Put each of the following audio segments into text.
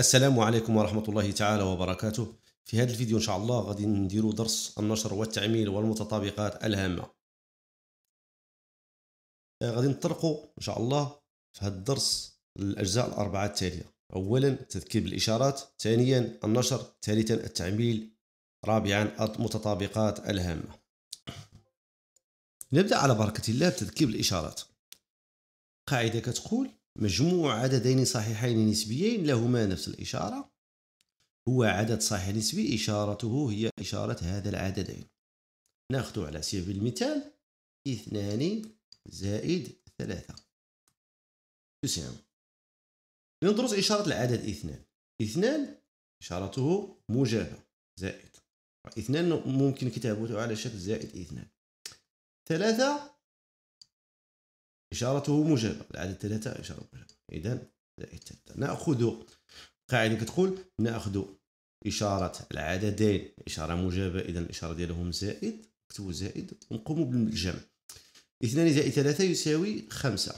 السلام عليكم ورحمة الله تعالى وبركاته في هذا الفيديو إن شاء الله غادي نديرو درس النشر والتعميل والمتطابقات الهامة آه، غادي نطرقوا إن شاء الله في هذا الدرس الأجزاء الأربعة التالية أولا تذكير بالإشارات ثانيا النشر ثالثا التعميل رابعا المتطابقات الهامة نبدأ على بركة الله بتذكير بالإشارات قاعدة كتقول مجموع عددين صحيحين نسبيين لهما نفس الإشارة هو عدد صحيح نسبي إشارته هي إشارة هذا العددين ناخذ على سبيل المثال اثنان زائد ثلاثة تسعة لندرس إشارة العدد اثنان اثنان إشارته موجبة زائد اثنان ممكن كتابته على شكل زائد اثنان ثلاثة إشارته موجبة العدد ثلاثة إشارة موجبة إذا زائد ثلاثة نأخذ قاعدة كتقول نأخذ إشارة العددين إشارة موجبة إذا الإشارة ديالهم زائد نكتبو زائد ونقوم بالجمع اثنان زائد ثلاثة يساوي خمسة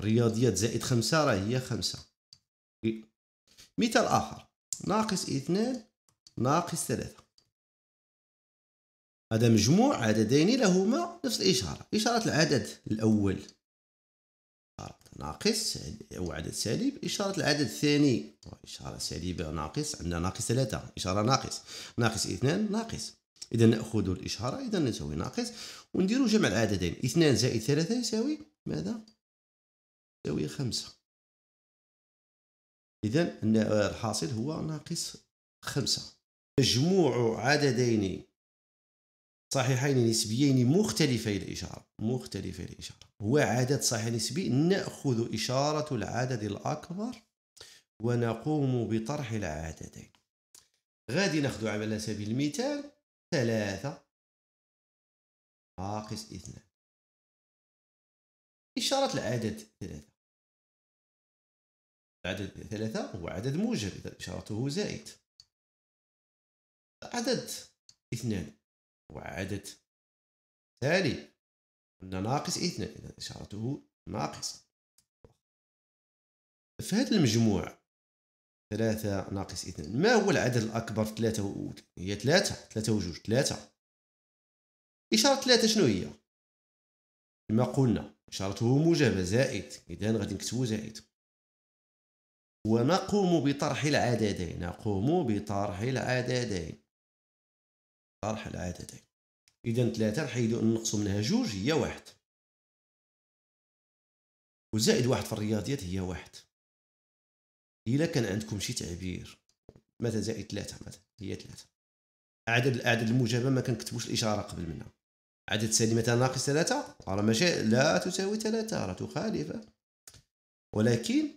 الرياضيات زائد خمسة راه هي خمسة مثال آخر ناقص اثنان ناقص ثلاثة هذا مجموع عددين لهما نفس الإشارة إشارة العدد الأول ناقص أو عدد سالب إشارة العدد الثاني إشارة سالبة ناقص عندنا ناقص ثلاثة إشارة ناقص ناقص اثنان ناقص إذا نأخذ الإشارة إذا نساوي ناقص ونديرو جمع العددين اثنان زائد ثلاثة يساوي ماذا؟ يساوي خمسة إذا الحاصل هو ناقص خمسة مجموع عددين صحيحين نسبيين مختلفي الإشارة مختلفي الإشارة هو عدد صحيح نسبي نأخذ إشارة العدد الأكبر ونقوم بطرح العددين غادي ناخذ على سبيل المثال ثلاثة ناقص اثنان إشارة العدد ثلاثة عدد ثلاثة هو عدد موجب إذا إشارته زائد عدد اثنان وعدد تالي قلنا ناقص اثنان اذا اشارته ناقص هذا المجموع ثلاثة ناقص اثنان ما هو العدد الأكبر في ثلاثة و... هي ثلاثة ثلاثة وجوج ثلاثة إشارة ثلاثة شنو هي؟ كما قلنا إشارته موجبة زائد إذا غادي نكتبو زائد ونقوم بطرح العددين نقوم بطرح العددين طرح العددين اذا ثلاثة نحيدو نقصو منها جوج هي واحد وزائد واحد في الرياضيات هي واحد الا كان عندكم شي تعبير مثلا زائد ثلاثة مثلا هي ثلاثة عدد الاعداد الموجبه ما كنكتبوش الاشاره قبل منها عدد سالمة ناقص ثلاثة راه ماشي لا تساوي ثلاثة راه تخالف ولكن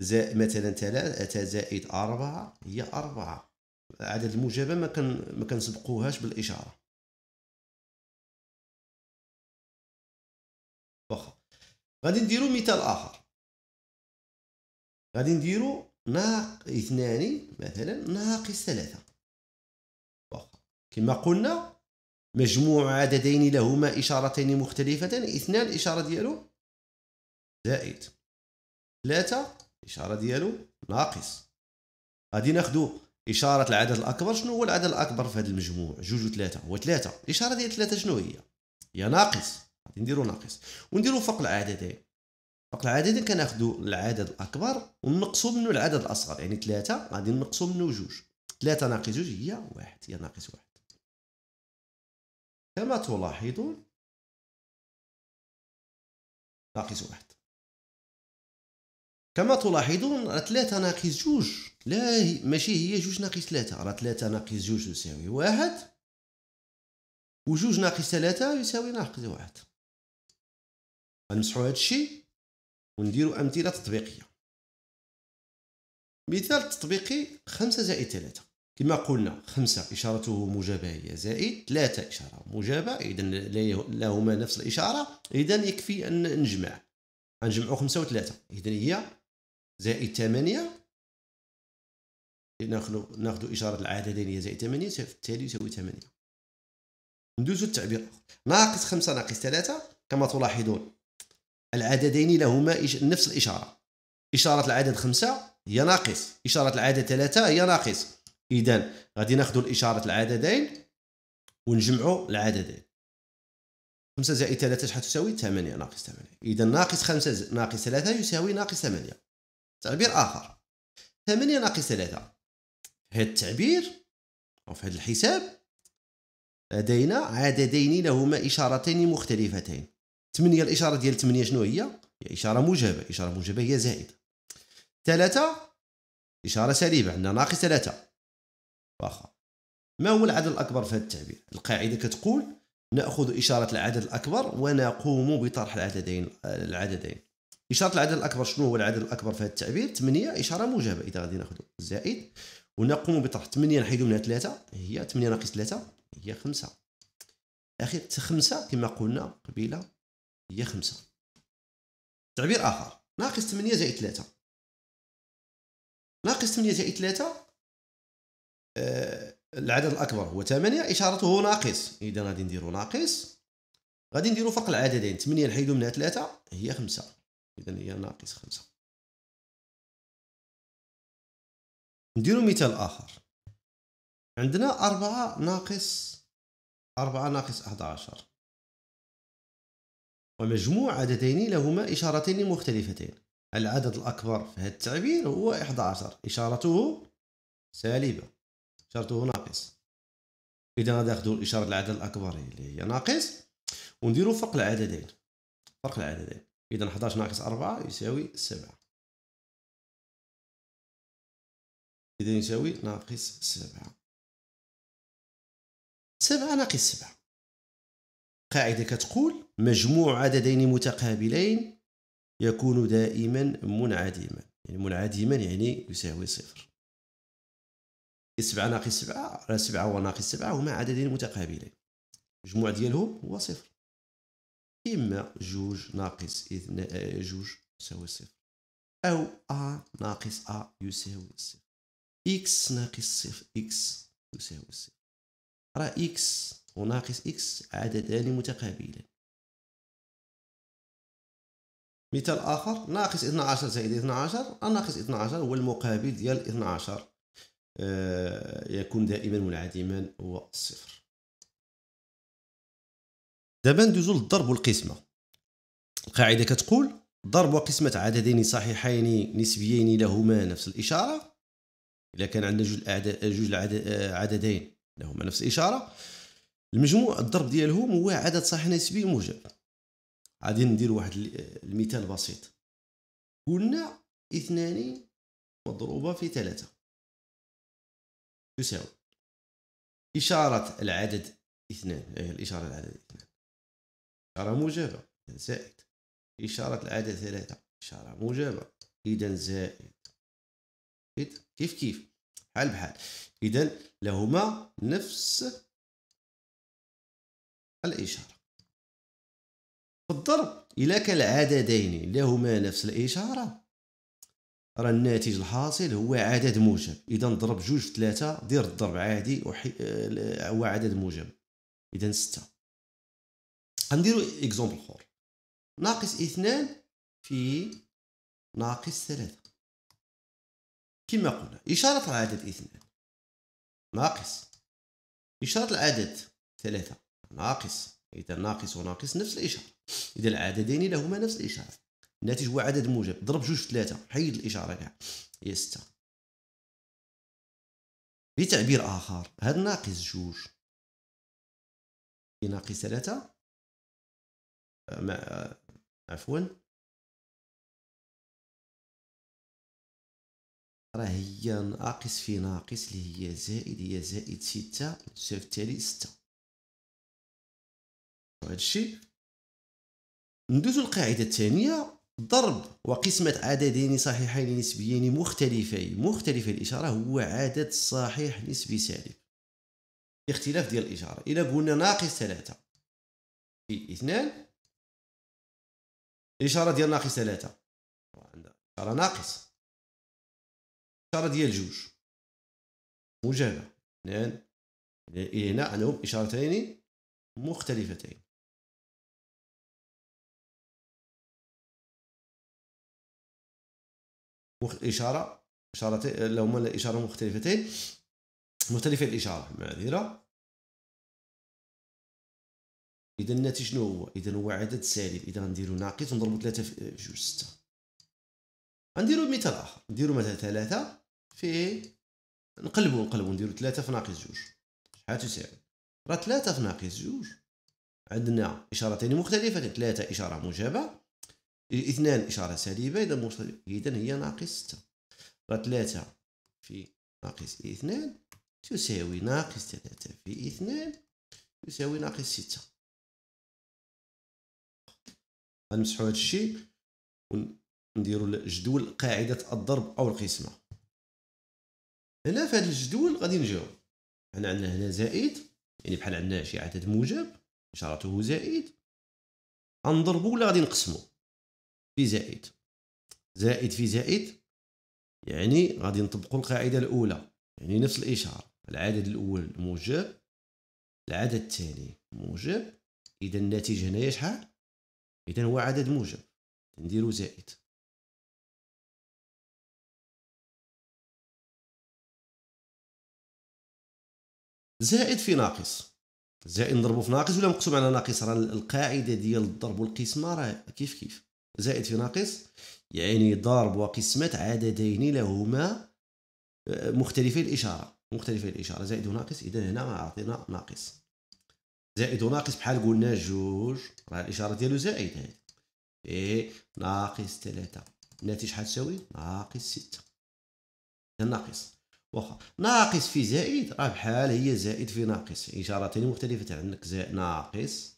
زائد مثلا ثلاثة زائد أربعة هي أربعة عدد الموجبه ما كان ما كنسبقوهاش بالاشاره واخا غادي نديرو مثال اخر غادي نديرو ناق اثنان مثلا ناقص ثلاثة واخا كما قلنا مجموع عددين لهما إشارتين مختلفتان اثنان الإشارة ديالو زائد ثلاثة الإشارة ديالو ناقص غادي ناخدو اشاره العدد الاكبر شنو هو العدد الاكبر في هذا المجموع جوج وثلاثه هو ثلاثه الاشاره ديال ثلاثه شنو هي هي ناقص غادي نديرو ناقص ونديرو فوق العددين فوق العددين كناخدو العدد الاكبر ونقصو منه العدد الاصغر يعني ثلاثه غادي نقصو منه جوج ثلاثه ناقص جوج هي واحد هي ناقص واحد كما تلاحظون ناقص واحد كما تلاحظون راه 3 ناقص جوج لا ماشي هي جوج ناقص 3 راه 3 ناقص جوج يساوي واحد جوج ناقص 3 يساوي ناقص واحد غنمسحو هذا الشيء نديرو امثله تطبيقيه مثال تطبيقي 5 زائد 3 كما قلنا 5 اشارته موجبه هي زائد 3 اشاره موجبه اذا لهما نفس الاشاره اذا يكفي ان نجمع غنجمعو 5 و 3 اذا هي زائد 8 ناخذ ناخذ اشاره العددين هي زائد 8 فبالتالي يساوي 8 ندوزو التعبير الاخر ناقص 5 ناقص 3 كما تلاحظون العددين لهما نفس الاشاره اشاره العدد 5 هي ناقص اشاره العدد 3 هي ناقص اذا غادي ناخذ الاشاره العددين ونجمعوا العددين 5 زائد 3 شحال تساوي 8 ناقص 8 اذا ناقص 5 ناقص 3 يساوي ناقص 8 تعبير اخر 8 ناقص 3 في هذا التعبير او في هذا الحساب لدينا عددين لهما اشارتين مختلفتين 8 الاشاره ديال 8 شنو هي هي اشاره موجبه اشاره موجبه هي زائد 3 اشاره سالبه عندنا ناقص 3 واخا ما هو العدد الاكبر في هذا التعبير القاعده كتقول ناخذ اشاره العدد الاكبر ونقوم بطرح العددين العددين إشارة العدد الأكبر شنو هو العدد الأكبر في هذا التعبير 8 إشارة موجبة إذا غادي ناخذ زائد ونقوم بطرح 8 نحيدو منها 3 هي 8 ناقص 3 هي 5 أخي 5 كما قلنا قبيلة هي 5 تعبير آخر ناقص 8 زائد 3 ناقص 8 زائد 3 آه، العدد الأكبر هو 8 إشارته ناقص إذا غادي نديرو ناقص غادي نديرو فرق العددين 8 نحيدو منها 3 هي 5 اذا هي ناقص خمسة نديرو مثال اخر عندنا أربعة ناقص أربعة ناقص أحد عشر ومجموع عددين لهما إشارتين مختلفتين العدد الأكبر في هذا التعبير هو عشر إشارته سالبة إشارته ناقص إذا ناخذ الإشارة العدد الأكبر اللي هي ناقص ونديرو فرق العددين فرق العددين اذا 11 ناقص 4 يساوي 7 اذا يساوي ناقص 7 7 ناقص 7 قاعده كتقول مجموع عددين متقابلين يكون دائما منعدما يعني منعدما يعني يساوي صفر 7 ناقص 7 7 وناقص 7 هما عددين متقابلين المجموع ديالهم هو صفر إما جوج ناقص إثنى آه، جوج يساوي صفر أو أ ناقص أ يساوي صفر إكس ناقص صفر إكس يساوي صفر راه إكس وناقص إكس عددان متقابلان مثال آخر ناقص 12 زائد 12 آه، ناقص 12 هو المقابل ديال 12 آه يكون دائما منعدما هو الصفر دابا ندوزو للضرب والقسمه القاعده كتقول ضرب وقسمه عددين صحيحين نسبيين لهما نفس الاشاره الا كان عندنا جوج الاعداد جوج عددين لهما نفس الاشاره المجموع الضرب ديالهم هو عدد صحيح نسبي موجب غادي ندير واحد المثال بسيط قلنا اثنان مضروبه في ثلاثه تساوي اشاره العدد اثنان إيه، الاشاره العدد اثنان إشارة موجبة زائد إشارة العادة ثلاثة إشارة موجبة إذا زائد كيف كيف بحال بحال إذا لهما نفس الإشارة الضرب إلا كالعددين لهما نفس الإشارة راه الناتج الحاصل هو عدد موجب إذا ضرب جوج في ثلاثة دير الضرب عادي وحي... آه، هو عدد موجب إذا ستة غنديرو اكزومبل اخر ناقص اثنان في ناقص ثلاثة كما قلنا إشارة العدد اثنان ناقص إشارة العدد ثلاثة ناقص إذا ناقص وناقص نفس الإشارة إذا العددين لهما نفس الإشارة الناتج هو عدد موجب ضرب جوج ثلاثة حيد الإشارة كاع هي ستة بتعبير آخر هاد ناقص جوج في ناقص ثلاثة ما عفوا راه هي ناقص في ناقص اللي هي زائد هي زائد ستة تساوي التالي ستة الشيء ندوزو القاعدة الثانية ضرب وقسمة عددين صحيحين نسبيين مختلفين مختلف الإشارة هو عدد صحيح نسبي سالب اختلاف ديال الإشارة إذا قلنا ناقص ثلاثة في اثنان الاشاره ديال ناقص ثلاثه اشاره ناقص اشاره ديال جوج مجابه اثنان الى يعني هنا عندهم اشارتين مختلفتين اشاره اشارتين لهما اشاره مختلفتين مختلفه الاشاره معذره اذا الناتج شنو هو اذا هو عدد سالب اذا غنديروا ناقص ونضربوا 3 في جوج 6 غنديروا مثال اخر نديروا مثلا 3 في نقلبوا نقلبوا نديروا 3 في ناقص جوج شحال تساوي راه 3 في ناقص جوج عندنا اشارتين مختلفتين 3 اشاره موجبه اثنان اشاره سالبه اذا مصر... اذا هي ناقص 6 راه 3 في ناقص 2 تساوي ناقص 3 في 2 يساوي ناقص 6 غنمسحوا هذا الشيء ونديروا جدول قاعده الضرب او القسمه هنا في هذا الجدول غادي نجيو حنا عندنا هنا زائد يعني بحال عندنا شي عدد موجب اشارته زائد غنضربو ولا غادي نقسمو في زائد زائد في زائد يعني غادي نطبقوا القاعده الاولى يعني نفس الاشاره العدد الاول موجب العدد الثاني موجب اذا الناتج هنايا شحال اذا هو عدد موجب نديرو زائد زائد في ناقص زائد نضربو في ناقص ولا مقسوم على ناقص راه القاعده ديال الضرب والقسمه راه كيف كيف زائد في ناقص يعني ضرب وقسمه عددين لهما آه، مختلفي الاشاره مختلفي الاشاره زائد وناقص اذا هنا عطينا ناقص زائد وناقص بحال قلنا جوج راه الاشاره ديالو زائد هذه اي ناقص ثلاثة الناتج شحال تساوي ناقص ستة ناقص واخا ناقص في زائد راه بحال هي زائد في ناقص اشارتين مختلفتان عندك زائد ناقص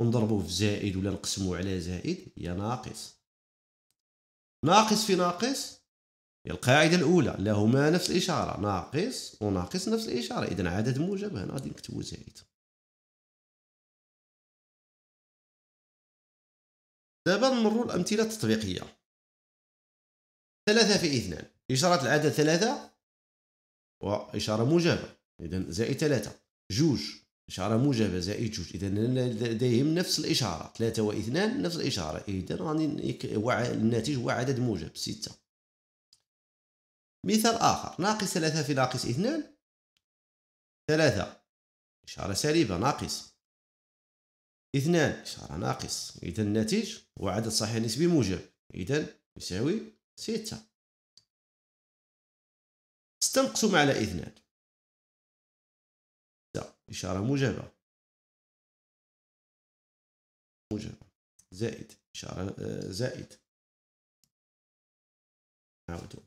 ونضربو في زائد ولا نقسمو على زائد هي ناقص ناقص في ناقص هي القاعده الاولى لهما نفس الاشاره ناقص وناقص نفس الاشاره اذا عدد موجب هنا غادي نكتبو زائد دابا نمروا الامثله التطبيقيه ثلاثة في اثنان إشارة العدد ثلاثة وإشارة موجبة إذا زائد ثلاثة جوج إشارة موجبة زائد جوج إذا لديهم نفس الإشارة ثلاثة واثنان نفس الإشارة إذا راني الناتج هو عدد موجب ستة مثال آخر ناقص ثلاثة في ناقص اثنان ثلاثة إشارة سالبة ناقص اثنان إشارة ناقص إذا الناتج هو عدد صحيح نسبي موجب إذا يساوي ستة ستة على اثنان ستة إشارة موجبة موجبة زائد إشارة آه، زائد نعاودو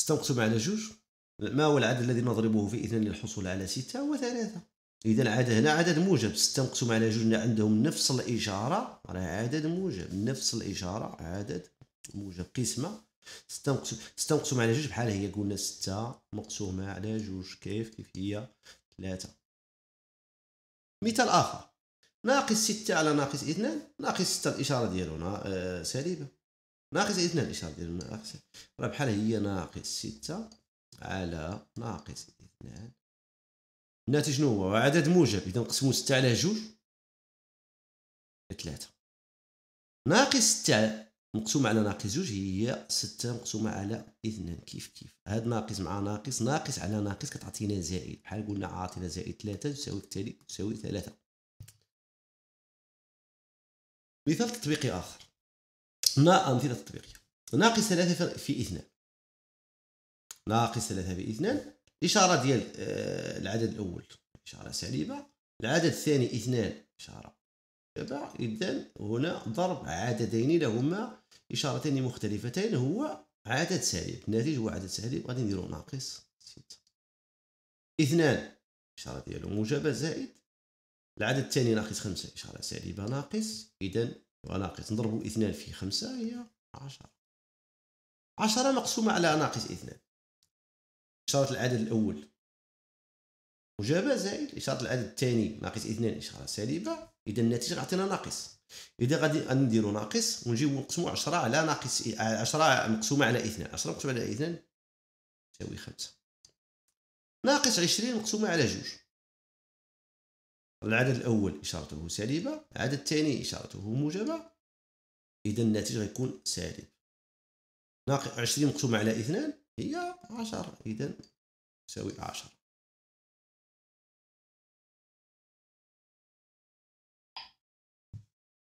ستة على جوج ما هو العدد الذي نضربه في اثنين للحصول على ستة هو ثلاثة إذا العدد هنا عدد موجب ستة مقسوم على جوج عندهم نفس الإشارة راه عدد موجب نفس الإشارة عدد موجب قسمة ستة مقسوم ستة مقسوم على جوج بحال هي قلنا ستة مقسومة على جوج كيف كيف هي ثلاثة مثال آخر ناقص ستة على ناقص اثنان ناقص ستة الإشارة ديالو آه، سالبة ناقص اثنان الإشارة ديالو ناقص راه بحال هي ناقص ستة على ناقص اثنان الناتج شنو هو عدد موجب اذا نقسمو ستة على جوج ثلاثة ناقص ستة مقسومة على ناقص جوج هي ستة مقسومة على اثنان كيف كيف هاد ناقص مع ناقص ناقص على ناقص كتعطينا زائد بحال قلنا عاطينا زائد ثلاثة تساوي التالي تساوي ثلاثة مثال تطبيقي آخر نا أمثلة تطبيقية ناقص ثلاثة في اثنان ناقص 3 باثنان إشارة ديال آه، العدد الأول إشارة سالبة العدد الثاني اثنان إشارة سالبة إذا هنا ضرب عددين لهما إشارتين مختلفتين هو عدد سالب الناتج هو عدد سالب غادي نديرو ناقص ستة اثنان الإشارة ديالو موجبة زائد العدد الثاني ناقص خمسة إشارة سالبة ناقص إذا هو ناقص نضربو اثنان في خمسة هي عشرة عشرة مقسومة على ناقص اثنان اشاره العدد الاول موجبة زائد اشاره العدد الثاني ناقص اثنان اشاره سالبه اذا الناتج غيعطينا ناقص اذا غادي نديرو ناقص ونجيبو نقسمو 10 على ناقص 10 مقسومه على اثنان 10 مقسومه على اثنان تساوي خمسة ناقص 20 مقسومه على جوج العدد الاول اشارته سالبه العدد الثاني اشارته موجبه اذا الناتج غيكون سالب ناقص 20 مقسومه على اثنان هي عشرة إذا تساوي عشرة